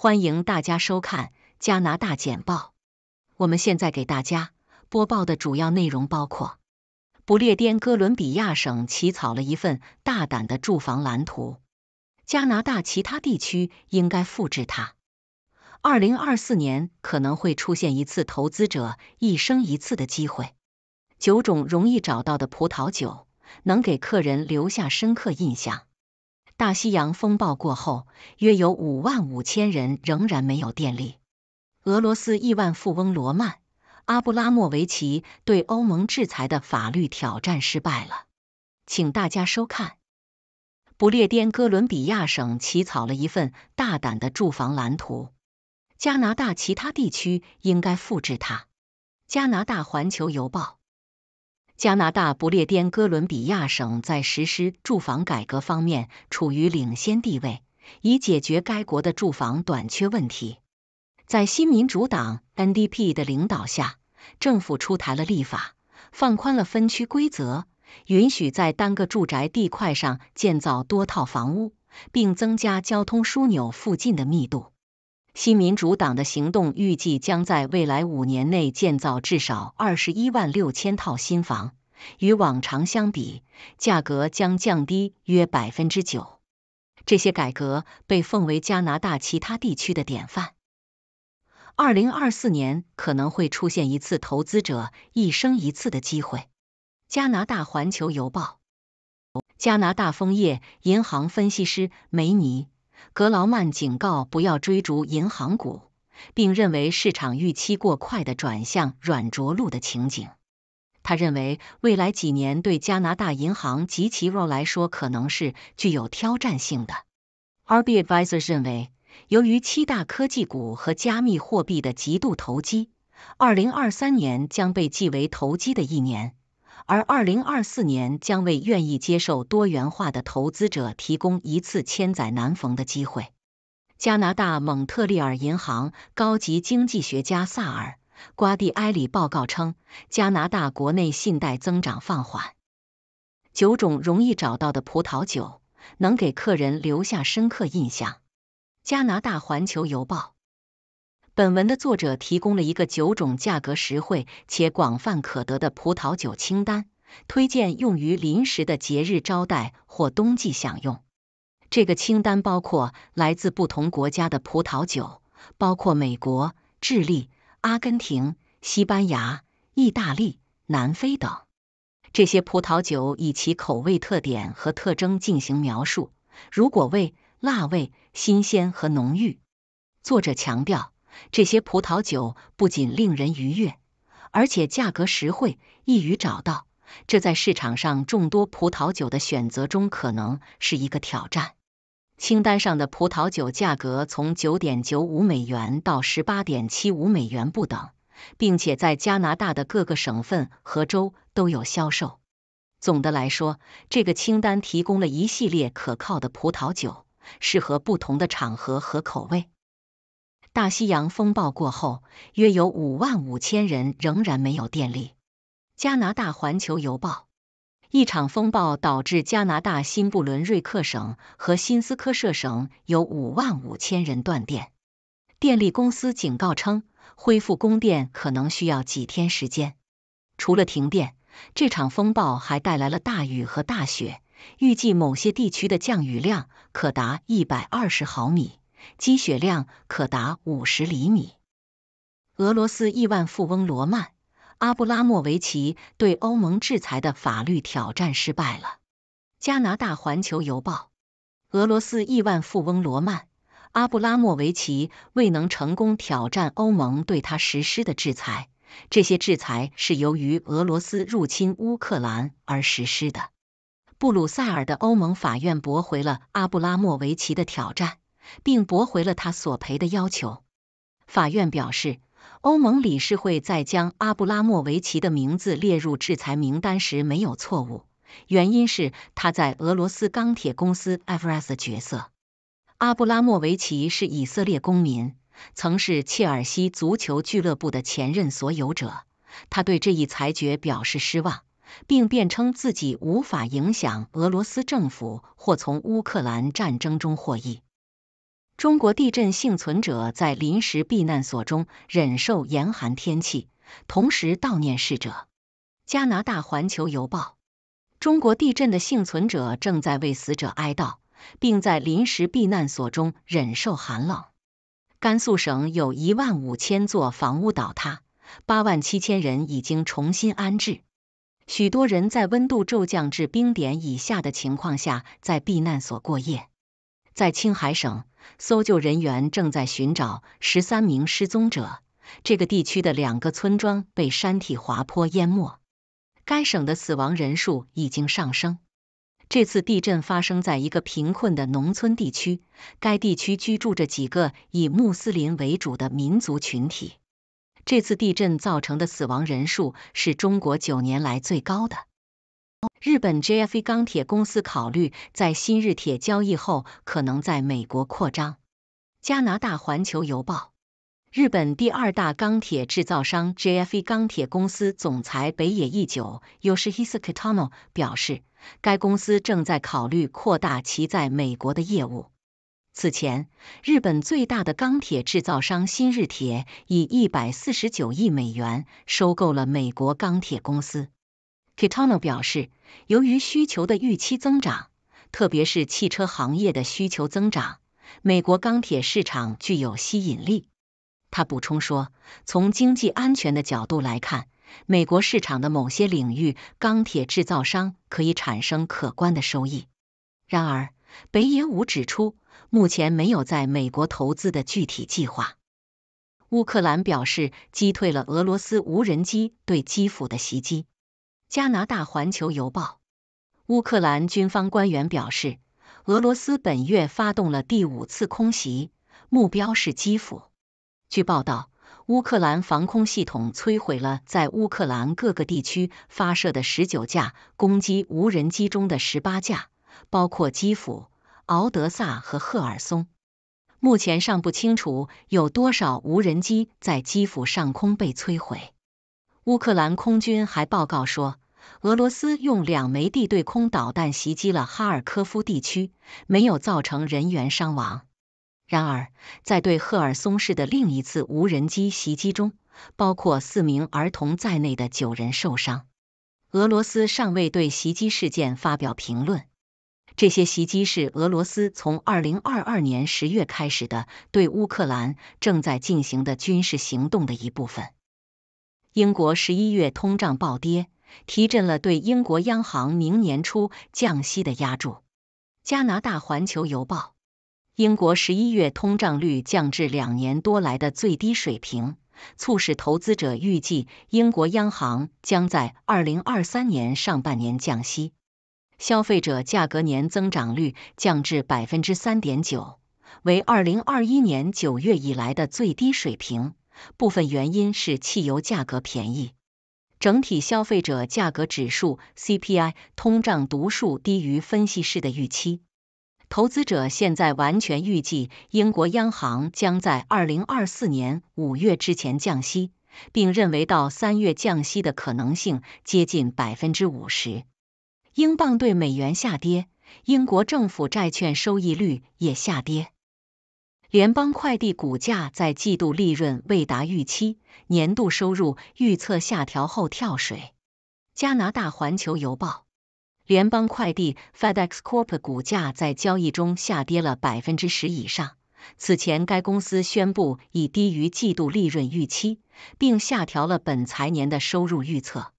欢迎大家收看《加拿大简报》。我们现在给大家播报的主要内容包括：不列颠哥伦比亚省起草了一份大胆的住房蓝图，加拿大其他地区应该复制它。二零二四年可能会出现一次投资者一生一次的机会。九种容易找到的葡萄酒能给客人留下深刻印象。大西洋风暴过后，约有五万五千人仍然没有电力。俄罗斯亿万富翁罗曼·阿布拉莫维奇对欧盟制裁的法律挑战失败了。请大家收看。不列颠哥伦比亚省起草了一份大胆的住房蓝图，加拿大其他地区应该复制它。加拿大环球邮报。加拿大不列颠哥伦比亚省在实施住房改革方面处于领先地位，以解决该国的住房短缺问题。在新民主党 （NDP） 的领导下，政府出台了立法，放宽了分区规则，允许在单个住宅地块上建造多套房屋，并增加交通枢纽附近的密度。新民主党的行动预计将在未来五年内建造至少二十一万六千套新房，与往常相比，价格将降低约百分之九。这些改革被奉为加拿大其他地区的典范。二零二四年可能会出现一次投资者一生一次的机会。加拿大环球邮报，加拿大枫叶银行分析师梅尼。格劳曼警告不要追逐银行股，并认为市场预期过快的转向软着陆的情景。他认为未来几年对加拿大银行及其 role 来说可能是具有挑战性的。R B Advisors 认为，由于七大科技股和加密货币的极度投机，二零二三年将被记为投机的一年。而二零二四年将为愿意接受多元化的投资者提供一次千载难逢的机会。加拿大蒙特利尔银行高级经济学家萨尔·瓜蒂埃里报告称，加拿大国内信贷增长放缓。九种容易找到的葡萄酒能给客人留下深刻印象。加拿大环球邮报。本文的作者提供了一个九种价格实惠且广泛可得的葡萄酒清单，推荐用于临时的节日招待或冬季享用。这个清单包括来自不同国家的葡萄酒，包括美国、智利、阿根廷、西班牙、意大利、南非等。这些葡萄酒以其口味特点和特征进行描述，如果味辣味新鲜和浓郁。作者强调。这些葡萄酒不仅令人愉悦，而且价格实惠，易于找到。这在市场上众多葡萄酒的选择中可能是一个挑战。清单上的葡萄酒价格从九点九五美元到十八点七五美元不等，并且在加拿大的各个省份和州都有销售。总的来说，这个清单提供了一系列可靠的葡萄酒，适合不同的场合和口味。大西洋风暴过后，约有五万五千人仍然没有电力。加拿大环球邮报：一场风暴导致加拿大新布伦瑞克省和新斯科舍省有五万五千人断电。电力公司警告称，恢复供电可能需要几天时间。除了停电，这场风暴还带来了大雨和大雪，预计某些地区的降雨量可达一百二十毫米。积雪量可达五十厘米。俄罗斯亿万富翁罗曼·阿布拉莫维奇对欧盟制裁的法律挑战失败了。加拿大《环球邮报》：俄罗斯亿万富翁罗曼·阿布拉莫维奇未能成功挑战欧盟对他实施的制裁，这些制裁是由于俄罗斯入侵乌克兰而实施的。布鲁塞尔的欧盟法院驳回了阿布拉莫维奇的挑战。并驳回了他索赔的要求。法院表示，欧盟理事会在将阿布拉莫维奇的名字列入制裁名单时没有错误，原因是他在俄罗斯钢铁公司 e v r e s t 角色。阿布拉莫维奇是以色列公民，曾是切尔西足球俱乐部的前任所有者。他对这一裁决表示失望，并辩称自己无法影响俄罗斯政府或从乌克兰战争中获益。中国地震幸存者在临时避难所中忍受严寒天气，同时悼念逝者。加拿大《环球邮报》：中国地震的幸存者正在为死者哀悼，并在临时避难所中忍受寒冷。甘肃省有一万五千座房屋倒塌，八万七千人已经重新安置。许多人在温度骤降至冰点以下的情况下，在避难所过夜。在青海省。搜救人员正在寻找十三名失踪者。这个地区的两个村庄被山体滑坡淹没。该省的死亡人数已经上升。这次地震发生在一个贫困的农村地区，该地区居住着几个以穆斯林为主的民族群体。这次地震造成的死亡人数是中国九年来最高的。日本 JFE 钢铁公司考虑在新日铁交易后可能在美国扩张。加拿大环球邮报，日本第二大钢铁制造商 JFE 钢铁公司总裁北野一久 （Yoshihisa t o n o 表示，该公司正在考虑扩大其在美国的业务。此前，日本最大的钢铁制造商新日铁以一百四十九亿美元收购了美国钢铁公司。Ketano 表示，由于需求的预期增长，特别是汽车行业的需求增长，美国钢铁市场具有吸引力。他补充说，从经济安全的角度来看，美国市场的某些领域钢铁制造商可以产生可观的收益。然而，北野武指出，目前没有在美国投资的具体计划。乌克兰表示击退了俄罗斯无人机对基辅的袭击。加拿大《环球邮报》：乌克兰军方官员表示，俄罗斯本月发动了第五次空袭，目标是基辅。据报道，乌克兰防空系统摧毁了在乌克兰各个地区发射的十九架攻击无人机中的十八架，包括基辅、敖德萨和赫尔松。目前尚不清楚有多少无人机在基辅上空被摧毁。乌克兰空军还报告说，俄罗斯用两枚地对空导弹袭击了哈尔科夫地区，没有造成人员伤亡。然而，在对赫尔松市的另一次无人机袭击中，包括四名儿童在内的九人受伤。俄罗斯尚未对袭击事件发表评论。这些袭击是俄罗斯从2022年10月开始的对乌克兰正在进行的军事行动的一部分。英国十一月通胀暴跌，提振了对英国央行明年初降息的压注。加拿大《环球邮报》：英国十一月通胀率降至两年多来的最低水平，促使投资者预计英国央行将在二零二三年上半年降息。消费者价格年增长率降至百分之三点九，为二零二一年九月以来的最低水平。部分原因是汽油价格便宜，整体消费者价格指数 （CPI） 通胀读数低于分析师的预期。投资者现在完全预计英国央行将在2024年5月之前降息，并认为到三月降息的可能性接近百分之五十。英镑对美元下跌，英国政府债券收益率也下跌。联邦快递股价在季度利润未达预期、年度收入预测下调后跳水。加拿大环球邮报，联邦快递 （FedEx Corp） 股价在交易中下跌了百分之十以上。此前，该公司宣布已低于季度利润预期，并下调了本财年的收入预测。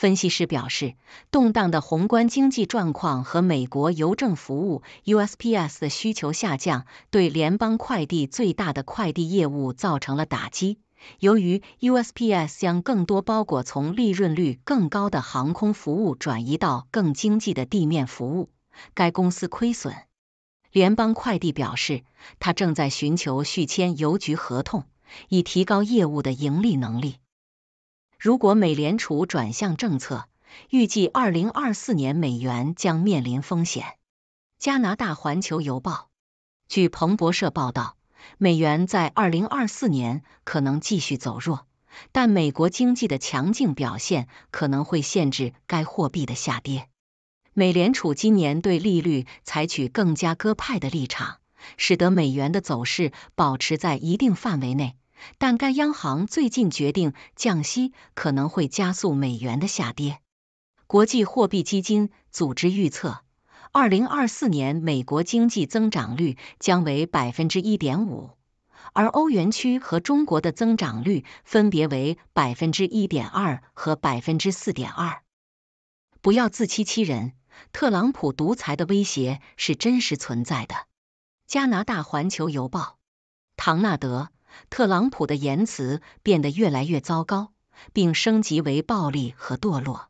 分析师表示，动荡的宏观经济状况和美国邮政服务 USPS 的需求下降，对联邦快递最大的快递业务造成了打击。由于 USPS 将更多包裹从利润率更高的航空服务转移到更经济的地面服务，该公司亏损。联邦快递表示，他正在寻求续签邮局合同，以提高业务的盈利能力。如果美联储转向政策，预计2024年美元将面临风险。加拿大环球邮报据彭博社报道，美元在2024年可能继续走弱，但美国经济的强劲表现可能会限制该货币的下跌。美联储今年对利率采取更加鸽派的立场，使得美元的走势保持在一定范围内。但该央行最近决定降息，可能会加速美元的下跌。国际货币基金组织预测，2024年美国经济增长率将为1.5%，而欧元区和中国的增长率分别为1.2%和4.2%。不要自欺欺人，特朗普独裁的威胁是真实存在的。加拿大《环球邮报》，唐纳德。特朗普的言辞变得越来越糟糕，并升级为暴力和堕落。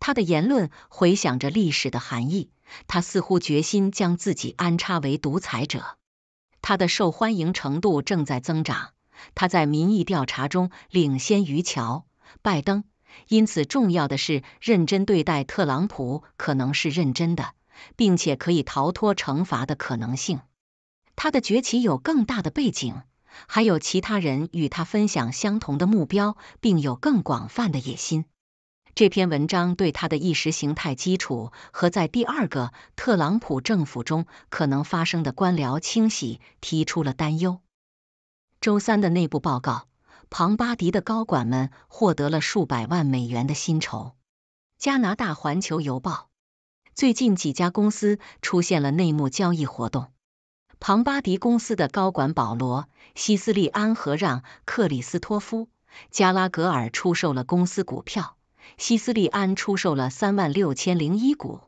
他的言论回响着历史的含义，他似乎决心将自己安插为独裁者。他的受欢迎程度正在增长，他在民意调查中领先于乔·拜登。因此，重要的是认真对待特朗普可能是认真的，并且可以逃脱惩罚的可能性。他的崛起有更大的背景。还有其他人与他分享相同的目标，并有更广泛的野心。这篇文章对他的意识形态基础和在第二个特朗普政府中可能发生的官僚清洗提出了担忧。周三的内部报告，庞巴迪的高管们获得了数百万美元的薪酬。加拿大环球邮报：最近几家公司出现了内幕交易活动。庞巴迪公司的高管保罗·西斯利安和让·克里斯托夫·加拉格尔出售了公司股票。西斯利安出售了三万六千零一股，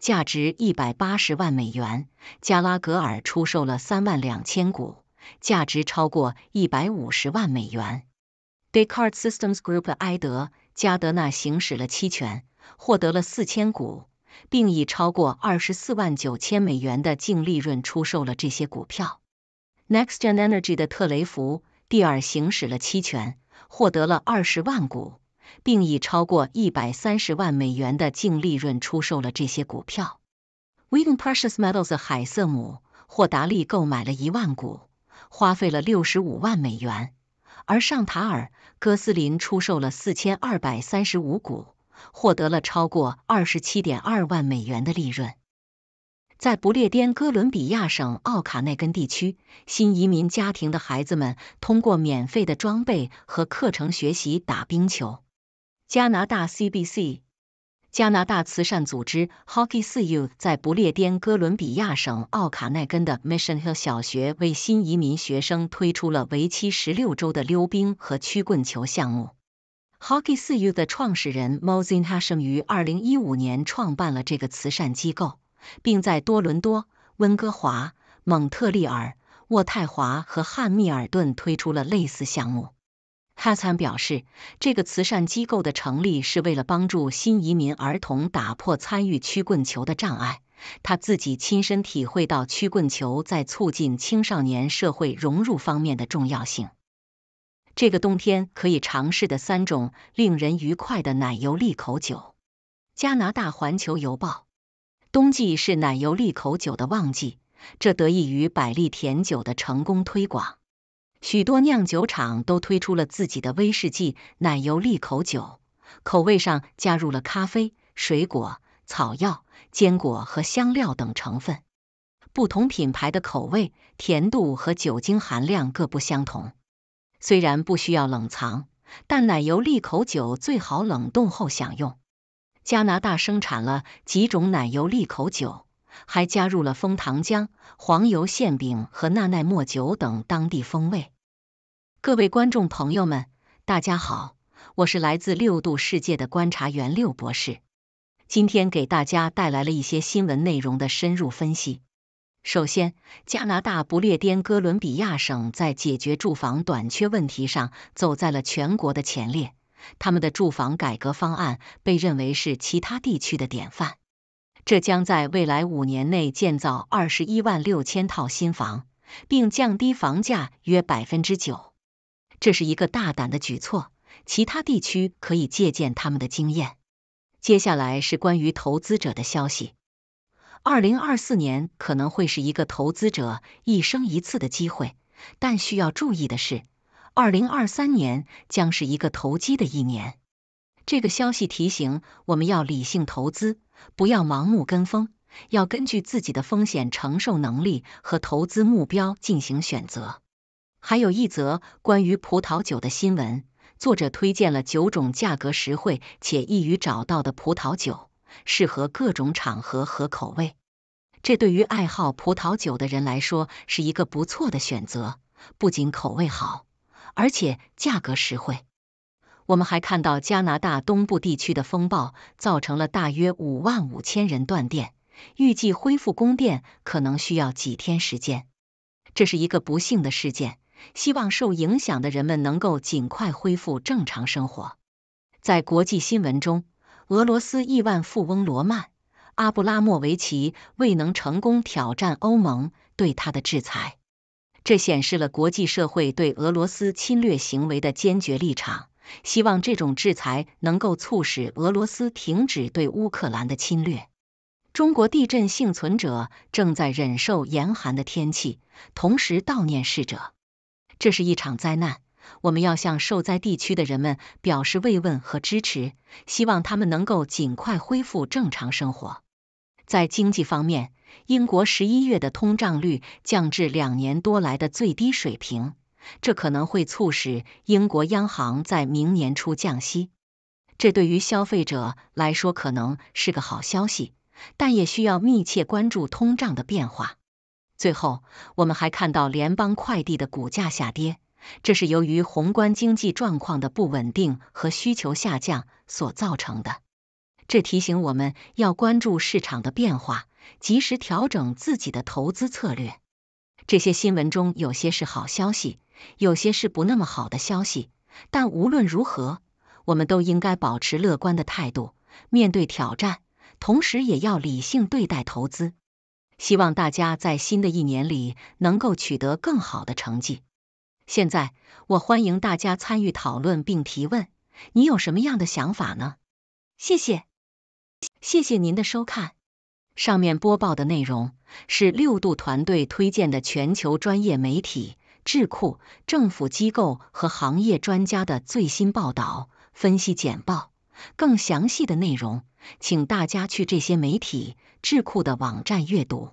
价值一百八十万美元；加拉格尔出售了三万两千股，价值超过一百五十万美元。Decart s Systems Group 的埃德·加德纳行使了期权，获得了四千股。并以超过二十四万九千美元的净利润出售了这些股票。Next Gen Energy 的特雷弗·蒂尔行使了期权，获得了二十万股，并以超过一百三十万美元的净利润出售了这些股票。w i n n g Precious Metals 海瑟姆·霍达利购买了一万股，花费了六十五万美元，而尚塔尔·戈斯林出售了四千二百三十五股。获得了超过二十七点二万美元的利润。在不列颠哥伦比亚省奥卡奈根地区，新移民家庭的孩子们通过免费的装备和课程学习打冰球。加拿大 CBC、加拿大慈善组织 h o c k e y o u 在不列颠哥伦比亚省奥卡奈根的 Mission Hill 小学为新移民学生推出了为期十六周的溜冰和曲棍球项目。Hockey4U 的创始人 Mozin h a s h a m 于二零一五年创办了这个慈善机构，并在多伦多、温哥华、蒙特利尔、渥太华和汉密尔顿推出了类似项目。h a s h a m 表示，这个慈善机构的成立是为了帮助新移民儿童打破参与曲棍球的障碍。他自己亲身体会到曲棍球在促进青少年社会融入方面的重要性。这个冬天可以尝试的三种令人愉快的奶油利口酒。加拿大环球邮报：冬季是奶油利口酒的旺季，这得益于百利甜酒的成功推广。许多酿酒厂都推出了自己的威士忌奶油利口酒，口味上加入了咖啡、水果、草药、坚果和香料等成分。不同品牌的口味、甜度和酒精含量各不相同。虽然不需要冷藏，但奶油利口酒最好冷冻后享用。加拿大生产了几种奶油利口酒，还加入了枫糖浆、黄油馅饼和纳奈莫酒等当地风味。各位观众朋友们，大家好，我是来自六度世界的观察员六博士，今天给大家带来了一些新闻内容的深入分析。首先，加拿大不列颠哥伦比亚省在解决住房短缺问题上走在了全国的前列。他们的住房改革方案被认为是其他地区的典范。这将在未来五年内建造二十一万六千套新房，并降低房价约百分之九。这是一个大胆的举措，其他地区可以借鉴他们的经验。接下来是关于投资者的消息。二零二四年可能会是一个投资者一生一次的机会，但需要注意的是，二零二三年将是一个投机的一年。这个消息提醒我们要理性投资，不要盲目跟风，要根据自己的风险承受能力和投资目标进行选择。还有一则关于葡萄酒的新闻，作者推荐了九种价格实惠且易于找到的葡萄酒。适合各种场合和口味，这对于爱好葡萄酒的人来说是一个不错的选择，不仅口味好，而且价格实惠。我们还看到加拿大东部地区的风暴造成了大约五万五千人断电，预计恢复供电可能需要几天时间。这是一个不幸的事件，希望受影响的人们能够尽快恢复正常生活。在国际新闻中。俄罗斯亿万富翁罗曼·阿布拉莫维奇未能成功挑战欧盟对他的制裁，这显示了国际社会对俄罗斯侵略行为的坚决立场。希望这种制裁能够促使俄罗斯停止对乌克兰的侵略。中国地震幸存者正在忍受严寒的天气，同时悼念逝者。这是一场灾难。我们要向受灾地区的人们表示慰问和支持，希望他们能够尽快恢复正常生活。在经济方面，英国十一月的通胀率降至两年多来的最低水平，这可能会促使英国央行在明年初降息。这对于消费者来说可能是个好消息，但也需要密切关注通胀的变化。最后，我们还看到联邦快递的股价下跌。这是由于宏观经济状况的不稳定和需求下降所造成的。这提醒我们要关注市场的变化，及时调整自己的投资策略。这些新闻中有些是好消息，有些是不那么好的消息。但无论如何，我们都应该保持乐观的态度，面对挑战，同时也要理性对待投资。希望大家在新的一年里能够取得更好的成绩。现在我欢迎大家参与讨论并提问，你有什么样的想法呢？谢谢，谢谢您的收看。上面播报的内容是六度团队推荐的全球专业媒体、智库、政府机构和行业专家的最新报道、分析简报。更详细的内容，请大家去这些媒体、智库的网站阅读。